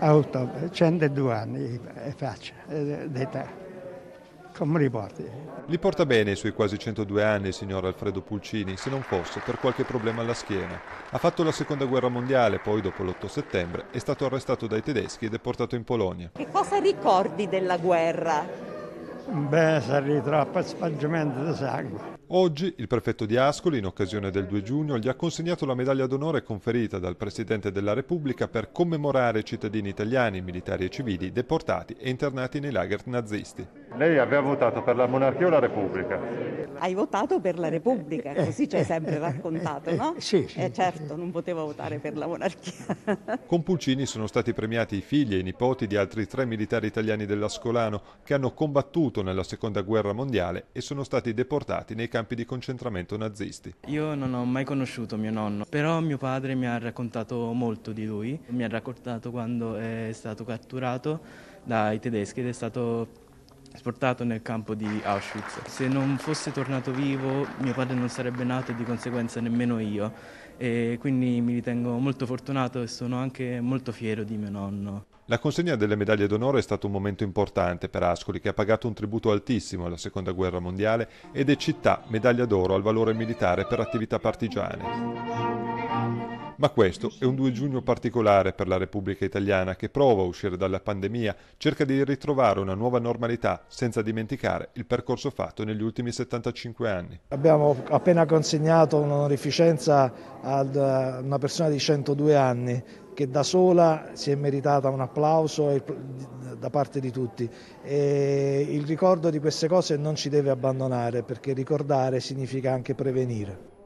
A ottobre, 102 anni faccio d'età. Come li porti? Li porta bene i suoi quasi 102 anni signor Alfredo Pulcini, se non fosse per qualche problema alla schiena. Ha fatto la seconda guerra mondiale, poi dopo l'8 settembre è stato arrestato dai tedeschi e deportato in Polonia. Che cosa ricordi della guerra? Beh, sarei troppo spargimento di sangue. Oggi il prefetto di Ascoli, in occasione del 2 giugno, gli ha consegnato la medaglia d'onore conferita dal Presidente della Repubblica per commemorare i cittadini italiani, militari e civili deportati e internati nei lager nazisti. Lei aveva votato per la monarchia o la repubblica? Hai votato per la repubblica, eh, così ci hai eh, sempre eh, raccontato, no? Sì, sì. Eh certo, non potevo votare per la monarchia. Con Pulcini sono stati premiati i figli e i nipoti di altri tre militari italiani dell'Ascolano che hanno combattuto nella Seconda Guerra Mondiale e sono stati deportati nei campi di concentramento nazisti. Io non ho mai conosciuto mio nonno, però mio padre mi ha raccontato molto di lui. Mi ha raccontato quando è stato catturato dai tedeschi ed è stato esportato nel campo di Auschwitz. Se non fosse tornato vivo mio padre non sarebbe nato e di conseguenza nemmeno io e quindi mi ritengo molto fortunato e sono anche molto fiero di mio nonno. La consegna delle medaglie d'onore è stato un momento importante per Ascoli che ha pagato un tributo altissimo alla Seconda Guerra Mondiale ed è città medaglia d'oro al valore militare per attività partigiane. Ma questo è un 2 giugno particolare per la Repubblica Italiana che prova a uscire dalla pandemia, cerca di ritrovare una nuova normalità senza dimenticare il percorso fatto negli ultimi 75 anni. Abbiamo appena consegnato un'onorificenza ad eh, una persona di 102 anni che da sola si è meritata un applauso da parte di tutti. E il ricordo di queste cose non ci deve abbandonare perché ricordare significa anche prevenire.